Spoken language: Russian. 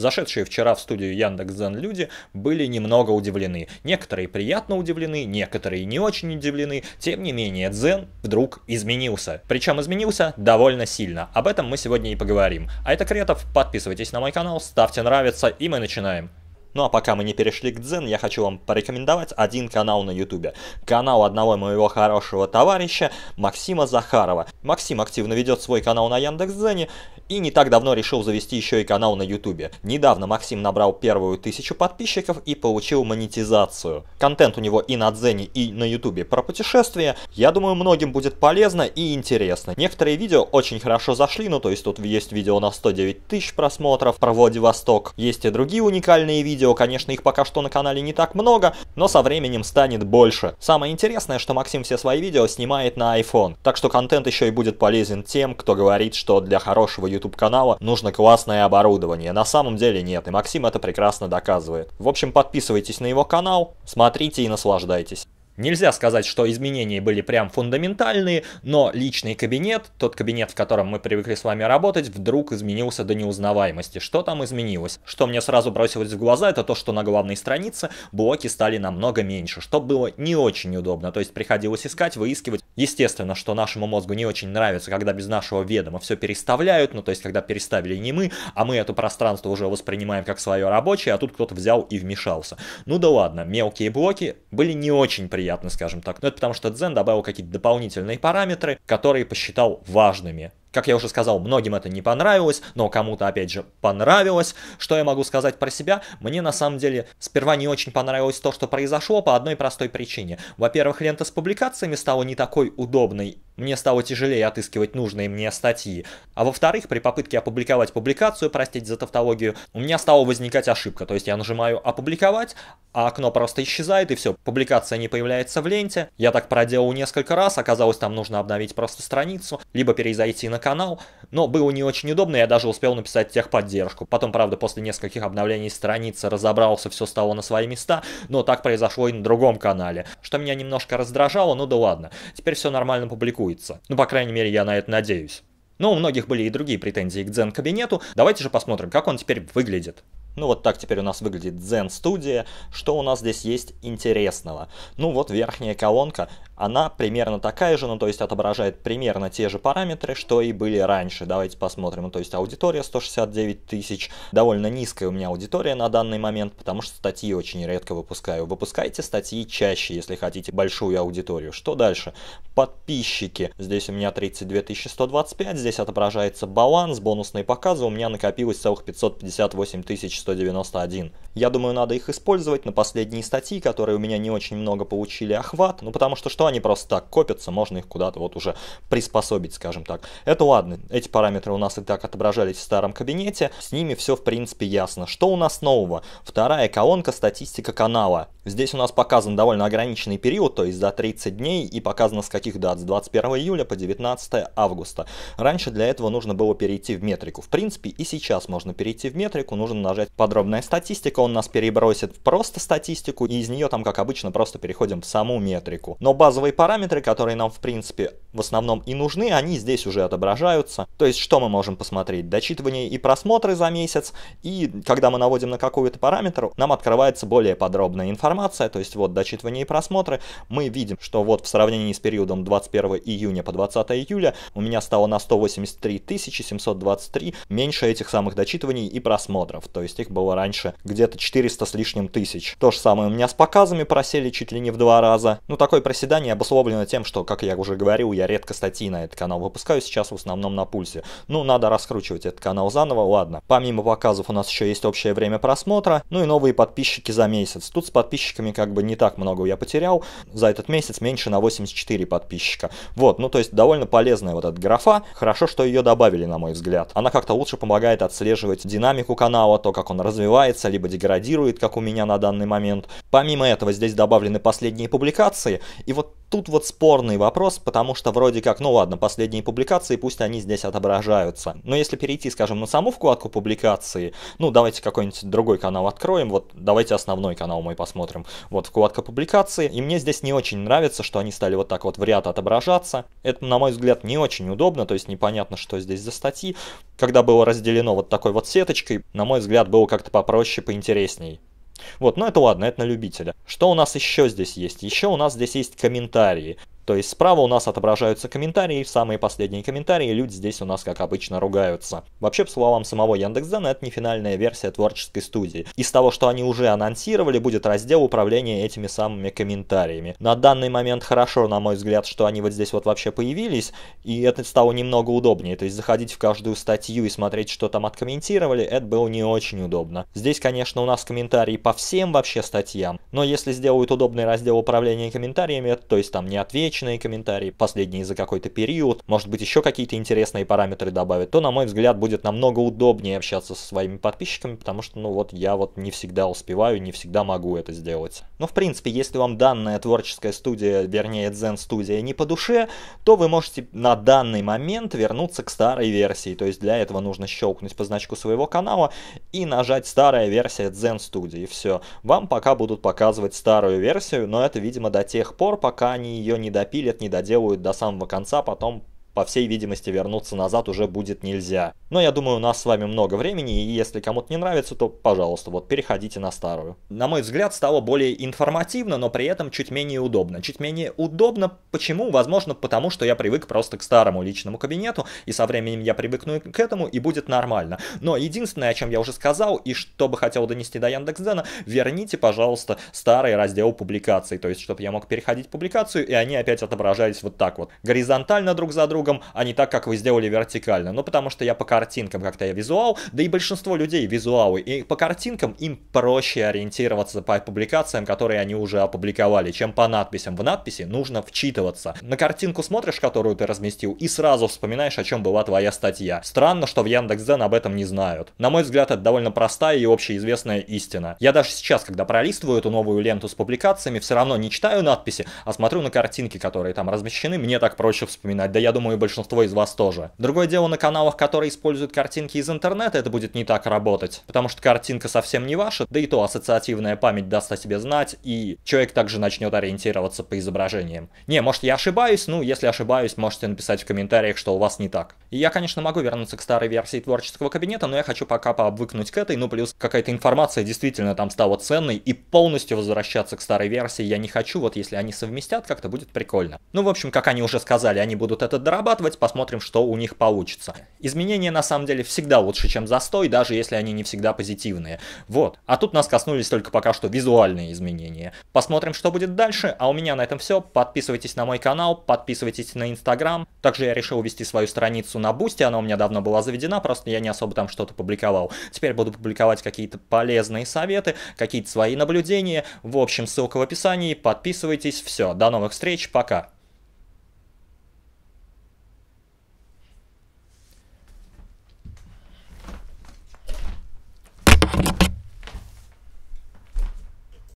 Зашедшие вчера в студию Яндекс.Зен люди были немного удивлены. Некоторые приятно удивлены, некоторые не очень удивлены. Тем не менее, Дзен вдруг изменился. Причем изменился довольно сильно. Об этом мы сегодня и поговорим. А это Кретов. Подписывайтесь на мой канал, ставьте нравится и мы начинаем. Ну а пока мы не перешли к дзен, я хочу вам порекомендовать один канал на ютубе. Канал одного моего хорошего товарища, Максима Захарова. Максим активно ведет свой канал на Яндекс.Дзене и не так давно решил завести еще и канал на ютубе. Недавно Максим набрал первую тысячу подписчиков и получил монетизацию. Контент у него и на Дзене, и на ютубе про путешествия. Я думаю, многим будет полезно и интересно. Некоторые видео очень хорошо зашли, ну то есть тут есть видео на 109 тысяч просмотров про Владивосток. Есть и другие уникальные видео, видео, конечно, их пока что на канале не так много, но со временем станет больше. Самое интересное, что Максим все свои видео снимает на iPhone, так что контент еще и будет полезен тем, кто говорит, что для хорошего YouTube канала нужно классное оборудование. На самом деле нет, и Максим это прекрасно доказывает. В общем, подписывайтесь на его канал, смотрите и наслаждайтесь. Нельзя сказать, что изменения были прям фундаментальные, но личный кабинет, тот кабинет, в котором мы привыкли с вами работать, вдруг изменился до неузнаваемости. Что там изменилось? Что мне сразу бросилось в глаза, это то, что на главной странице блоки стали намного меньше, что было не очень удобно, то есть приходилось искать, выискивать. Естественно, что нашему мозгу не очень нравится, когда без нашего ведома все переставляют, ну то есть когда переставили не мы, а мы это пространство уже воспринимаем как свое рабочее, а тут кто-то взял и вмешался. Ну да ладно, мелкие блоки были не очень приятны приятно, скажем так. Но ну, это потому, что Дзен добавил какие-то дополнительные параметры, которые посчитал важными как я уже сказал, многим это не понравилось, но кому-то, опять же, понравилось. Что я могу сказать про себя? Мне, на самом деле, сперва не очень понравилось то, что произошло, по одной простой причине. Во-первых, лента с публикациями стала не такой удобной, мне стало тяжелее отыскивать нужные мне статьи. А во-вторых, при попытке опубликовать публикацию, простите за тавтологию, у меня стала возникать ошибка. То есть я нажимаю «Опубликовать», а окно просто исчезает, и все, публикация не появляется в ленте. Я так проделал несколько раз, оказалось, там нужно обновить просто страницу, либо перезайти на канал, но было не очень удобно, я даже успел написать техподдержку. Потом, правда, после нескольких обновлений страницы разобрался, все стало на свои места, но так произошло и на другом канале, что меня немножко раздражало, ну да ладно, теперь все нормально публикуется. Ну, по крайней мере, я на это надеюсь. Но у многих были и другие претензии к дзен-кабинету, давайте же посмотрим, как он теперь выглядит. Ну вот так теперь у нас выглядит Zen Studio. Что у нас здесь есть интересного? Ну вот верхняя колонка, она примерно такая же, ну то есть отображает примерно те же параметры, что и были раньше. Давайте посмотрим. Ну то есть аудитория 169 тысяч. Довольно низкая у меня аудитория на данный момент, потому что статьи очень редко выпускаю. Выпускайте статьи чаще, если хотите большую аудиторию. Что дальше? Подписчики. Здесь у меня 32 125, здесь отображается баланс, бонусные показы. У меня накопилось целых 558 тысяч 1191. Я думаю, надо их использовать на последние статьи, которые у меня не очень много получили охват, ну потому что что они просто так копятся, можно их куда-то вот уже приспособить, скажем так. Это ладно, эти параметры у нас и так отображались в старом кабинете, с ними все в принципе ясно. Что у нас нового? Вторая колонка статистика канала. Здесь у нас показан довольно ограниченный период, то есть за 30 дней, и показано с каких дат, с 21 июля по 19 августа. Раньше для этого нужно было перейти в метрику. В принципе, и сейчас можно перейти в метрику, нужно нажать подробная статистика, он нас перебросит в просто статистику, и из нее там, как обычно, просто переходим в саму метрику. Но базовые параметры, которые нам, в принципе, в основном и нужны, они здесь уже отображаются. То есть что мы можем посмотреть? Дочитывание и просмотры за месяц, и когда мы наводим на какой-то параметр, нам открывается более подробная информация, то есть вот дочитывание и просмотры. Мы видим, что вот в сравнении с периодом 21 июня по 20 июля у меня стало на 183 723 меньше этих самых дочитываний и просмотров, то есть их было раньше где-то 400 с лишним тысяч. То же самое у меня с показами просели чуть ли не в два раза. Ну такое проседание обусловлено тем, что, как я уже говорил, я редко статьи на этот канал выпускаю, сейчас в основном на пульсе. Ну, надо раскручивать этот канал заново, ладно. Помимо показов у нас еще есть общее время просмотра, ну и новые подписчики за месяц. Тут с подписчиками как бы не так много я потерял, за этот месяц меньше на 84 подписчика. Вот, ну то есть довольно полезная вот эта графа, хорошо, что ее добавили, на мой взгляд. Она как-то лучше помогает отслеживать динамику канала, то, как он развивается, либо деградирует, как у меня на данный момент. Помимо этого, здесь добавлены последние публикации, и вот Тут вот спорный вопрос, потому что вроде как, ну ладно, последние публикации, пусть они здесь отображаются. Но если перейти, скажем, на саму вкладку публикации, ну давайте какой-нибудь другой канал откроем, вот давайте основной канал мой посмотрим. Вот вкладка публикации, и мне здесь не очень нравится, что они стали вот так вот в ряд отображаться. Это, на мой взгляд, не очень удобно, то есть непонятно, что здесь за статьи. Когда было разделено вот такой вот сеточкой, на мой взгляд, было как-то попроще, поинтересней. Вот, но ну это ладно, это на любителя. Что у нас еще здесь есть? Еще у нас здесь есть комментарии. То есть справа у нас отображаются комментарии, самые последние комментарии, люди здесь у нас, как обычно, ругаются. Вообще, по словам самого Яндекс.Дзена, это не финальная версия творческой студии. Из того, что они уже анонсировали, будет раздел управления этими самыми комментариями. На данный момент хорошо, на мой взгляд, что они вот здесь вот вообще появились, и это стало немного удобнее. То есть заходить в каждую статью и смотреть, что там откомментировали, это было не очень удобно. Здесь, конечно, у нас комментарии по всем вообще статьям, но если сделают удобный раздел управления комментариями, то есть там не отвечу, личные комментарии, последние за какой-то период, может быть еще какие-то интересные параметры добавить, то, на мой взгляд, будет намного удобнее общаться со своими подписчиками, потому что, ну вот, я вот не всегда успеваю, не всегда могу это сделать. Но, в принципе, если вам данная творческая студия, вернее, Zen студия не по душе, то вы можете на данный момент вернуться к старой версии, то есть для этого нужно щелкнуть по значку своего канала и нажать старая версия Zen студии все. Вам пока будут показывать старую версию, но это, видимо, до тех пор, пока они ее не допишут допилят, не доделают до самого конца, потом по всей видимости, вернуться назад уже будет нельзя. Но я думаю, у нас с вами много времени, и если кому-то не нравится, то, пожалуйста, вот переходите на старую. На мой взгляд, стало более информативно, но при этом чуть менее удобно. Чуть менее удобно, почему? Возможно, потому что я привык просто к старому личному кабинету, и со временем я привыкну к этому, и будет нормально. Но единственное, о чем я уже сказал, и что бы хотел донести до Яндекс.Дзена, верните, пожалуйста, старый раздел публикаций, то есть, чтобы я мог переходить публикацию, и они опять отображались вот так вот, горизонтально друг за другом, кругом, а не так, как вы сделали вертикально. Ну, потому что я по картинкам, как-то я визуал, да и большинство людей визуалы. И по картинкам им проще ориентироваться по публикациям, которые они уже опубликовали, чем по надписям. В надписи нужно вчитываться. На картинку смотришь, которую ты разместил, и сразу вспоминаешь, о чем была твоя статья. Странно, что в Яндекс.Дзен об этом не знают. На мой взгляд, это довольно простая и общеизвестная истина. Я даже сейчас, когда пролистываю эту новую ленту с публикациями, все равно не читаю надписи, а смотрю на картинки, которые там размещены, мне так проще вспоминать. Да я думаю, думаю, большинство из вас тоже. Другое дело, на каналах, которые используют картинки из интернета, это будет не так работать, потому что картинка совсем не ваша, да и то ассоциативная память даст о себе знать, и человек также начнет ориентироваться по изображениям. Не, может я ошибаюсь, ну, если ошибаюсь, можете написать в комментариях, что у вас не так. И я, конечно, могу вернуться к старой версии творческого кабинета, но я хочу пока пообвыкнуть к этой, ну, плюс какая-то информация действительно там стала ценной, и полностью возвращаться к старой версии я не хочу, вот если они совместят, как-то будет прикольно. Ну, в общем, как они уже сказали, они будут этот драйв разрабатывать, посмотрим, что у них получится. Изменения на самом деле всегда лучше, чем застой, даже если они не всегда позитивные. Вот. А тут нас коснулись только пока что визуальные изменения. Посмотрим, что будет дальше, а у меня на этом все. Подписывайтесь на мой канал, подписывайтесь на Инстаграм. Также я решил вести свою страницу на Бусти, она у меня давно была заведена, просто я не особо там что-то публиковал. Теперь буду публиковать какие-то полезные советы, какие-то свои наблюдения. В общем, ссылка в описании, подписывайтесь, все, до новых встреч, пока!